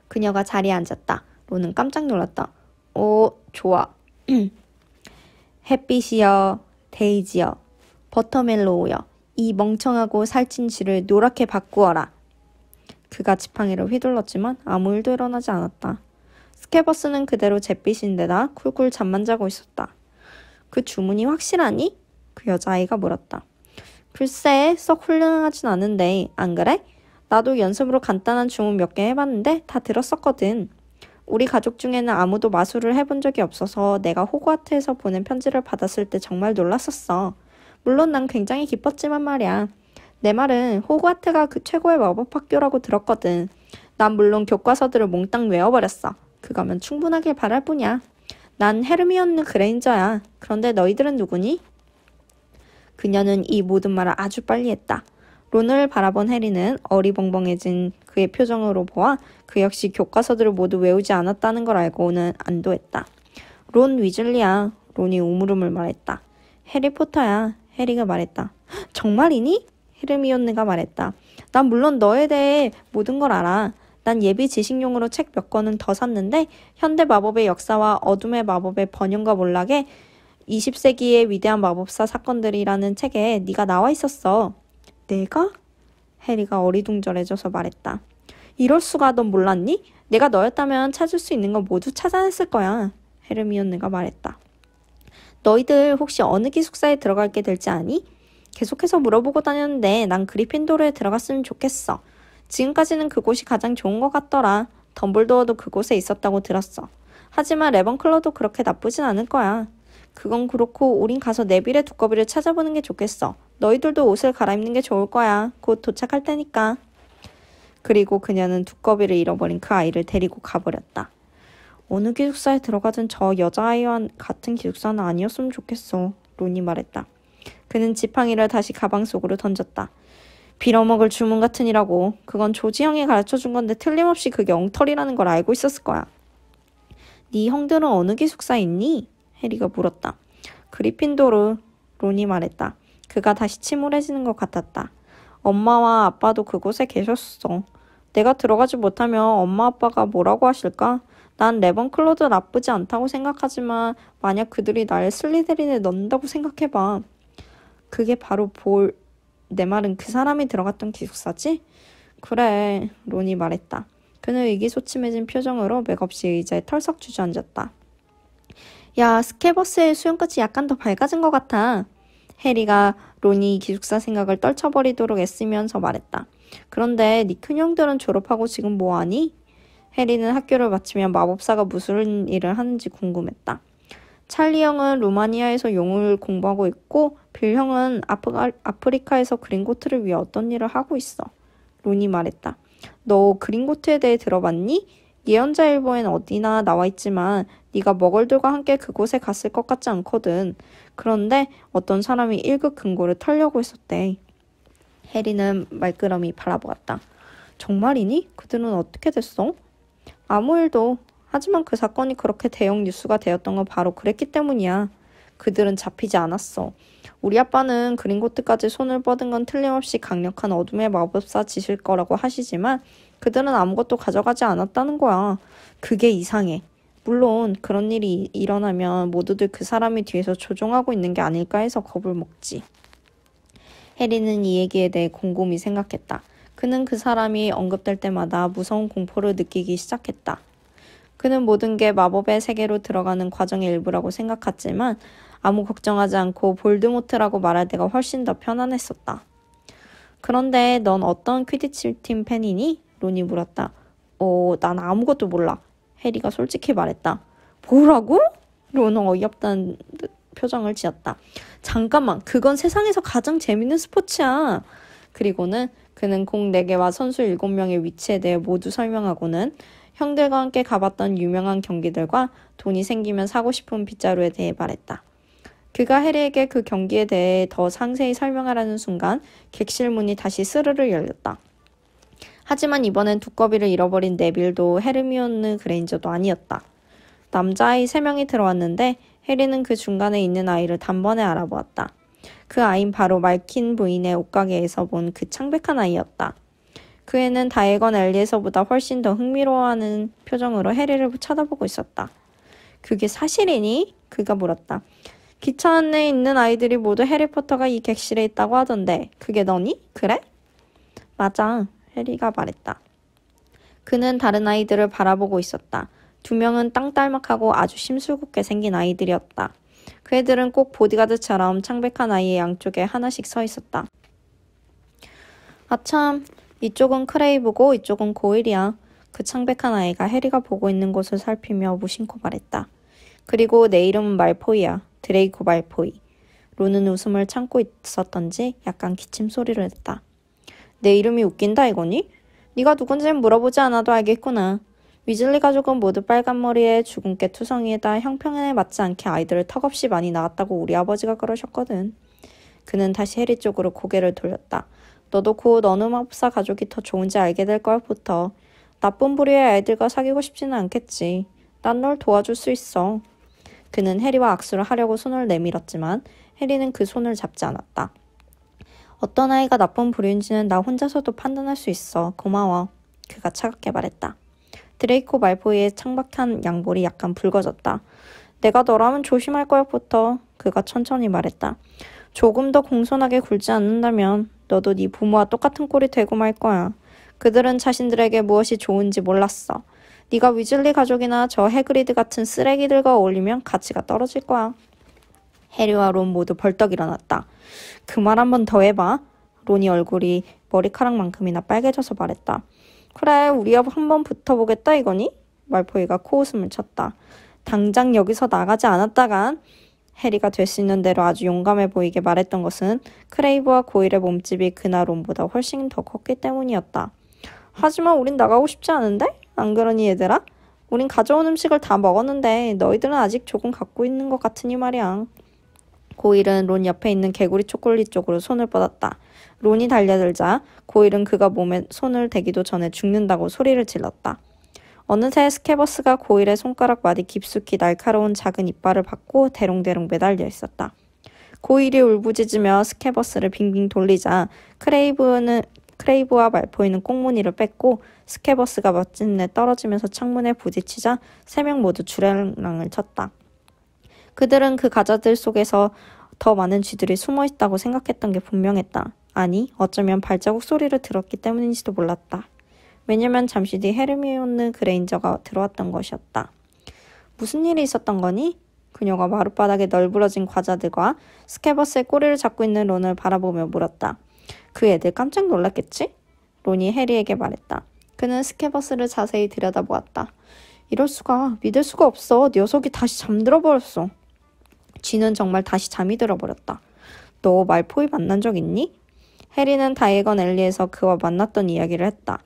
그녀가 자리에 앉았다. 론은 깜짝 놀랐다. 오, 어, 좋아. *clears throat* 햇빛이여, 데이지여, 버터멜로우여, 이 멍청하고 살찐 쥐를 노랗게 바꾸어라. 그가 지팡이를 휘둘렀지만 아무 일도 일어나지 않았다. 스케버스는 그대로 잿빛인 데다 쿨쿨 잠만 자고 있었다. 그 주문이 확실하니? 그 여자아이가 물었다. 글쎄, 썩 훌륭하진 않은데, 안 그래? 나도 연습으로 간단한 주문 몇 개 해봤는데 다 들었었거든. 우리 가족 중에는 아무도 마술을 해본 적이 없어서 내가 호그와트에서 보낸 편지를 받았을 때 정말 놀랐었어. 물론 난 굉장히 기뻤지만 말이야. 내 말은 호그와트가 그 최고의 마법 학교라고 들었거든. 난 물론 교과서들을 몽땅 외워버렸어. 그거면 충분하길 바랄 뿐이야. 난 헤르미온느 그레인저야. 그런데 너희들은 누구니? 그녀는 이 모든 말을 아주 빨리 했다. 론을 바라본 해리는 어리벙벙해진 그의 표정으로 보아 그 역시 교과서들을 모두 외우지 않았다는 걸 알고는 안도했다. 론 위즐리야. 론이 우물우물 말했다. 해리포터야. 해리가 말했다. 정말이니? 히르미온느가 말했다. 난 물론 너에 대해 모든 걸 알아. 난 예비 지식용으로 책 몇 권은 더 샀는데 현대 마법의 역사와 어둠의 마법의 번영과 몰락에 20세기의 위대한 마법사 사건들이라는 책에 네가 나와 있었어. 내가? 해리가 어리둥절해져서 말했다. 이럴 수가 넌 몰랐니? 내가 너였다면 찾을 수 있는 건 모두 찾아냈을 거야. 헤르미온느가 말했다. 너희들 혹시 어느 기숙사에 들어갈게 될지 아니? 계속해서 물어보고 다녔는데 난 그리핀도르에 들어갔으면 좋겠어. 지금까지는 그곳이 가장 좋은 것 같더라. 덤블도어도 그곳에 있었다고 들었어. 하지만 레번클러도 그렇게 나쁘진 않을 거야. 그건 그렇고 우린 가서 네빌의 두꺼비를 찾아보는 게 좋겠어. 너희들도 옷을 갈아입는 게 좋을 거야. 곧 도착할 테니까. 그리고 그녀는 두꺼비를 잃어버린 그 아이를 데리고 가버렸다. 어느 기숙사에 들어가든 저 여자아이와 같은 기숙사는 아니었으면 좋겠어. 론이 말했다. 그는 지팡이를 다시 가방 속으로 던졌다. 빌어먹을 주문 같은니라고 그건 조지형이 가르쳐준 건데 틀림없이 그게 엉터리라는 걸 알고 있었을 거야. 네 형들은 어느 기숙사에 있니? 해리가 물었다. 그리핀도르, 론이 말했다. 그가 다시 침울해지는 것 같았다. 엄마와 아빠도 그곳에 계셨어. 내가 들어가지 못하면 엄마 아빠가 뭐라고 하실까? 난 레번클로드 나쁘지 않다고 생각하지만 만약 그들이 날 슬리데린에 넣는다고 생각해봐. 그게 바로 볼, 내 말은 그 사람이 들어갔던 기숙사지? 그래, 론이 말했다. 그는 의기소침해진 표정으로 맥없이 의자에 털썩 주저앉았다. 야, 스케버스의 수염끝이 약간 더 밝아진 것 같아. 해리가 론이 기숙사 생각을 떨쳐버리도록 애쓰면서 말했다. 그런데 니 네 큰형들은 졸업하고 지금 뭐하니? 해리는 학교를 마치면 마법사가 무슨 일을 하는지 궁금했다. 찰리 형은 루마니아에서 용을 공부하고 있고 빌 형은 아프가, 아프리카에서 그린고트를 위해 어떤 일을 하고 있어. 론이 말했다. 너 그린고트에 대해 들어봤니? 예언자 일보엔 어디나 나와 있지만 네가 머걸들과 함께 그곳에 갔을 것 같지 않거든. 그런데 어떤 사람이 일급 금고를 털려고 했었대. 해리는 말끄러미 바라보았다. 정말이니? 그들은 어떻게 됐어? 아무 일도 하지만 그 사건이 그렇게 대형 뉴스가 되었던 건 바로 그랬기 때문이야. 그들은 잡히지 않았어. 우리 아빠는 그린고트까지 손을 뻗은 건 틀림없이 강력한 어둠의 마법사 짓일 거라고 하시지만 그들은 아무것도 가져가지 않았다는 거야. 그게 이상해. 물론 그런 일이 일어나면 모두들 그 사람이 뒤에서 조종하고 있는 게 아닐까 해서 겁을 먹지. 해리는 이 얘기에 대해 곰곰이 생각했다. 그는 그 사람이 언급될 때마다 무서운 공포를 느끼기 시작했다. 그는 모든 게 마법의 세계로 들어가는 과정의 일부라고 생각했지만 아무 걱정하지 않고 볼드모트라고 말할 때가 훨씬 더 편안했었다. 그런데 넌 어떤 퀴디치 팀 팬이니? 론이 물었다. 어, 난 아무것도 몰라. 해리가 솔직히 말했다. 뭐라고? 론은 어이없다는 듯 표정을 지었다. 잠깐만, 그건 세상에서 가장 재밌는 스포츠야. 그리고는 그는 공 4개와 선수 7명의 위치에 대해 모두 설명하고는 형들과 함께 가봤던 유명한 경기들과 돈이 생기면 사고 싶은 빗자루에 대해 말했다. 그가 해리에게 그 경기에 대해 더 상세히 설명하라는 순간 객실 문이 다시 스르르 열렸다. 하지만 이번엔 두꺼비를 잃어버린 네빌도 헤르미온느 그레인저도 아니었다. 남자아이 세명이 들어왔는데 해리는 그 중간에 있는 아이를 단번에 알아보았다. 그아인 바로 말킨 부인의 옷가게에서 본 그 창백한 아이였다. 그 애는 다이건 엘리에서보다 훨씬 더 흥미로워하는 표정으로 해리를 쳐다보고 있었다. 그게 사실이니? 그가 물었다. 기차 안에 있는 아이들이 모두 해리포터가 이 객실에 있다고 하던데 그게 너니? 그래? 맞아. 해리가 말했다. 그는 다른 아이들을 바라보고 있었다. 두 명은 땅딸막하고 아주 심술궂게 생긴 아이들이었다. 그 애들은 꼭 보디가드처럼 창백한 아이의 양쪽에 하나씩 서 있었다. 아참, 이쪽은 크레이브고 이쪽은 고일이야. 그 창백한 아이가 해리가 보고 있는 곳을 살피며 무심코 말했다. 그리고 내 이름은 말포이야. 드레이코 말포이. 로는 웃음을 참고 있었던지 약간 기침 소리를 냈다. 내 이름이 웃긴다 이거니? 네가 누군지 물어보지 않아도 알겠구나. 위즐리 가족은 모두 빨간 머리에 주근깨 투성이에다 형평에 맞지 않게 아이들을 턱없이 많이 낳았다고 우리 아버지가 그러셨거든. 그는 다시 해리 쪽으로 고개를 돌렸다. 너도 곧 어느 음악사 가족이 더 좋은지 알게 될 걸부터 나쁜 부류의 아이들과 사귀고 싶지는 않겠지. 난 널 도와줄 수 있어. 그는 해리와 악수를 하려고 손을 내밀었지만 해리는 그 손을 잡지 않았다. 어떤 아이가 나쁜 부류인지는 나 혼자서도 판단할 수 있어. 고마워. 그가 차갑게 말했다. 드레이코 말포이의 창박한 양볼이 약간 붉어졌다. 내가 너라면 조심할 거야부터 그가 천천히 말했다. 조금 더 공손하게 굴지 않는다면 너도 네 부모와 똑같은 꼴이 되고 말 거야. 그들은 자신들에게 무엇이 좋은지 몰랐어. 네가 위즐리 가족이나 저 해그리드 같은 쓰레기들과 어울리면 가치가 떨어질 거야. 해리와 론 모두 벌떡 일어났다. 그 말 한 번 더 해봐. 론이 얼굴이 머리카락만큼이나 빨개져서 말했다. 그래, 우리 한번 붙어보겠다 이거니? 말포이가 코웃음을 쳤다. 당장 여기서 나가지 않았다간 해리가 될 수 있는 대로 아주 용감해 보이게 말했던 것은 크레이브와 고일의 몸집이 그날 롬보다 훨씬 더 컸기 때문이었다. 하지만 우린 나가고 싶지 않은데? 안 그러니 얘들아? 우린 가져온 음식을 다 먹었는데 너희들은 아직 조금 갖고 있는 것 같으니 말이야. 고일은 론 옆에 있는 개구리 초콜릿 쪽으로 손을 뻗었다. 론이 달려들자 고일은 그가 몸에 손을 대기도 전에 죽는다고 소리를 질렀다. 어느새 스케버스가 고일의 손가락마디 깊숙이 날카로운 작은 이빨을 받고 대롱대롱 매달려 있었다. 고일이 울부짖으며 스케버스를 빙빙 돌리자 크레이브는 크레이브와 말포이는 꽁무니를 뺐고 스케버스가 멋진내 떨어지면서 창문에 부딪히자 세 명 모두 주랭랑을 쳤다. 그들은 그 가자들 속에서 더 많은 쥐들이 숨어 있다고 생각했던 게 분명했다. 아니, 어쩌면 발자국 소리를 들었기 때문인지도 몰랐다. 왜냐면 잠시 뒤 헤르미온느 그레인저가 들어왔던 것이었다. 무슨 일이 있었던 거니? 그녀가 마룻바닥에 널브러진 과자들과 스케버스의 꼬리를 잡고 있는 론을 바라보며 물었다. 그 애들 깜짝 놀랐겠지? 론이 해리에게 말했다. 그는 스케버스를 자세히 들여다보았다. 이럴 수가, 믿을 수가 없어. 네 녀석이 다시 잠들어 버렸어. 쥐는 정말 다시 잠이 들어 버렸다. 너 말포이 만난 적 있니? 해리는 다이건 엘리에서 그와 만났던 이야기를 했다.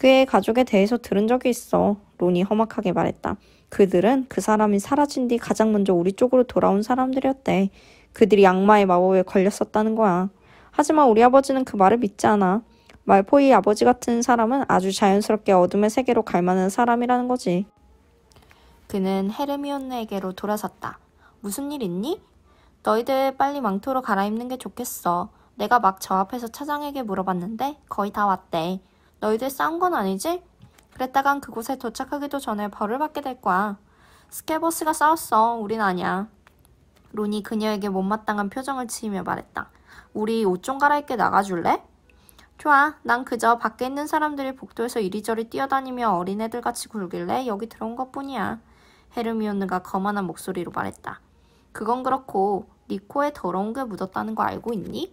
그의 가족에 대해서 들은 적이 있어. 론이 험악하게 말했다. 그들은 그 사람이 사라진 뒤 가장 먼저 우리 쪽으로 돌아온 사람들이었대. 그들이 악마의 마법에 걸렸었다는 거야. 하지만 우리 아버지는 그 말을 믿지 않아. 말포이의 아버지 같은 사람은 아주 자연스럽게 어둠의 세계로 갈만한 사람이라는 거지. 그는 헤르미온에게로 돌아섰다. 무슨 일 있니? 너희들 빨리 망토로 갈아입는 게 좋겠어. 내가 막 저 앞에서 차장에게 물어봤는데 거의 다 왔대. 너희들 싸운 건 아니지? 그랬다간 그곳에 도착하기도 전에 벌을 받게 될 거야. 스켈버스가 싸웠어. 우린 아니야. 론이 그녀에게 못마땅한 표정을 지으며 말했다. 우리 옷 좀 갈아입게 나가줄래? 좋아. 난 그저 밖에 있는 사람들이 복도에서 이리저리 뛰어다니며 어린애들 같이 굴길래 여기 들어온 것 뿐이야. 헤르미온느가 거만한 목소리로 말했다. 그건 그렇고 니코에 네 더러운 게 묻었다는 거 알고 있니?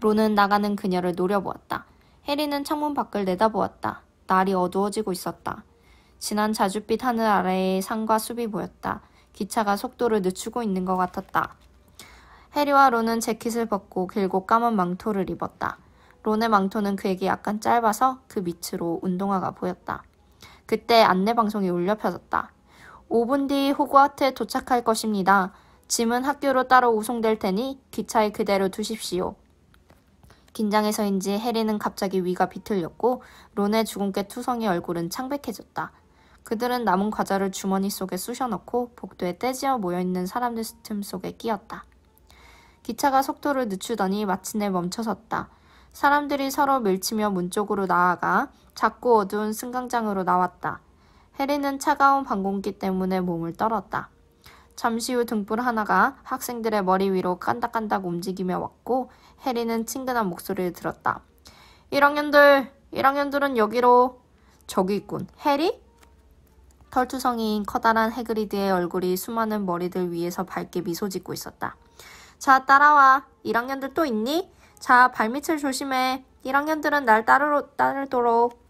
론은 나가는 그녀를 노려보았다. 해리는 창문 밖을 내다보았다. 날이 어두워지고 있었다. 진한 자줏빛 하늘 아래에 산과 숲이 보였다. 기차가 속도를 늦추고 있는 것 같았다. 해리와 론은 재킷을 벗고 길고 까만 망토를 입었다. 론의 망토는 그에게 약간 짧아서 그 밑으로 운동화가 보였다. 그때 안내 방송이 울려 퍼졌다 5분 뒤 호그와트에 도착할 것입니다. 짐은 학교로 따로 우송될 테니 기차에 그대로 두십시오. 긴장해서인지 해리는 갑자기 위가 비틀렸고 론의 주근깨 투성이 얼굴은 창백해졌다. 그들은 남은 과자를 주머니 속에 쑤셔넣고 복도에 떼지어 모여있는 사람들 틈 속에 끼었다. 기차가 속도를 늦추더니 마침내 멈춰섰다. 사람들이 서로 밀치며 문 쪽으로 나아가 작고 어두운 승강장으로 나왔다. 해리는 차가운 방공기 때문에 몸을 떨었다. 잠시 후 등불 하나가 학생들의 머리 위로 깐닥깐닥 움직이며 왔고 해리는 친근한 목소리를 들었다. 1학년들, 1학년들은 여기로. 저기 있군. 해리? 털투성이인 커다란 해그리드의 얼굴이 수많은 머리들 위에서 밝게 미소 짓고 있었다. 자, 따라와. 1학년들 또 있니? 자, 발밑을 조심해. 1학년들은 날 따르러, 따르도록.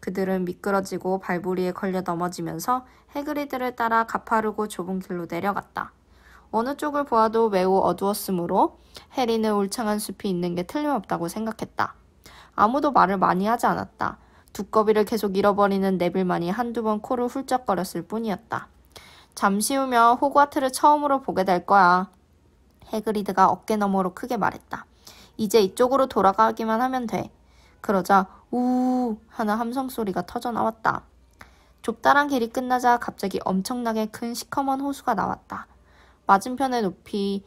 그들은 미끄러지고 발부리에 걸려 넘어지면서 해그리드를 따라 가파르고 좁은 길로 내려갔다. 어느 쪽을 보아도 매우 어두웠으므로 해리는 울창한 숲이 있는 게 틀림없다고 생각했다. 아무도 말을 많이 하지 않았다. 두꺼비를 계속 잃어버리는 네빌만이 한두 번 코를 훌쩍거렸을 뿐이었다. 잠시 후면 호그와트를 처음으로 보게 될거야 해그리드가 어깨너머로 크게 말했다. 이제 이쪽으로 돌아가기만 하면 돼. 그러자 우우 하는 함성 소리가 터져 나왔다. 좁다란 길이 끝나자 갑자기 엄청나게 큰 시커먼 호수가 나왔다. 맞은편의 높이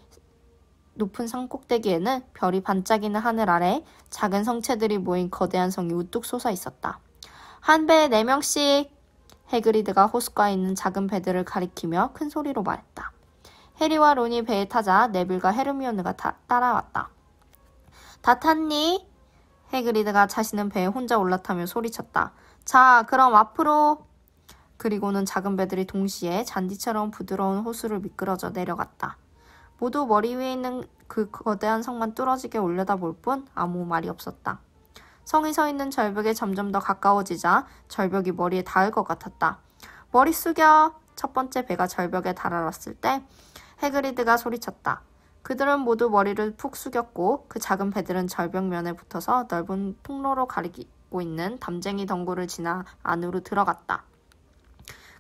높은 산꼭대기에는 별이 반짝이는 하늘 아래 작은 성체들이 모인 거대한 성이 우뚝 솟아 있었다. 한 배에 4 명씩! 해그리드가 호숫가에 있는 작은 배들을 가리키며 큰 소리로 말했다. 해리와 론이 배에 타자 네빌과 헤르미온느가 따라왔다. 다 탔니? 해그리드가 자신은 배에 혼자 올라타며 소리쳤다. 자, 그럼 앞으로 그리고는 작은 배들이 동시에 잔디처럼 부드러운 호수를 미끄러져 내려갔다. 모두 머리 위에 있는 그 거대한 성만 뚫어지게 올려다볼 뿐 아무 말이 없었다. 성이 서 있는 절벽에 점점 더 가까워지자 절벽이 머리에 닿을 것 같았다. 머리 숙여! 첫 번째 배가 절벽에 달아났을 때 해그리드가 소리쳤다. 그들은 모두 머리를 푹 숙였고 그 작은 배들은 절벽면에 붙어서 넓은 통로로 가리고 있는 담쟁이 덩굴을 지나 안으로 들어갔다.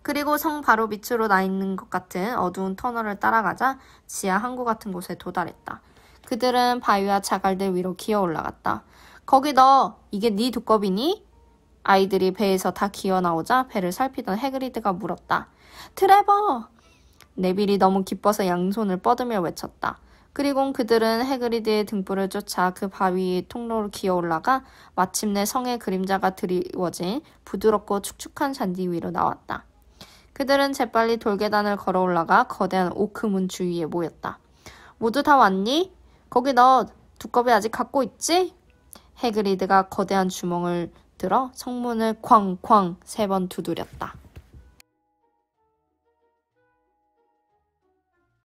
그리고 성 바로 밑으로 나 있는 것 같은 어두운 터널을 따라가자 지하 항구 같은 곳에 도달했다. 그들은 바위와 자갈들 위로 기어 올라갔다. 거기 너 이게 네 두꺼비니? 아이들이 배에서 다 기어 나오자 배를 살피던 해그리드가 물었다. 트레버! 네빌이 너무 기뻐서 양손을 뻗으며 외쳤다. 그리고 그들은 해그리드의 등불을 쫓아 그 바위 통로로 기어 올라가 마침내 성의 그림자가 드리워진 부드럽고 축축한 잔디 위로 나왔다. 그들은 재빨리 돌계단을 걸어 올라가 거대한 오크문 주위에 모였다. 모두 다 왔니? 거기 너 두꺼비 아직 갖고 있지? 해그리드가 거대한 주먹을 들어 성문을 쾅쾅 세 번 두드렸다.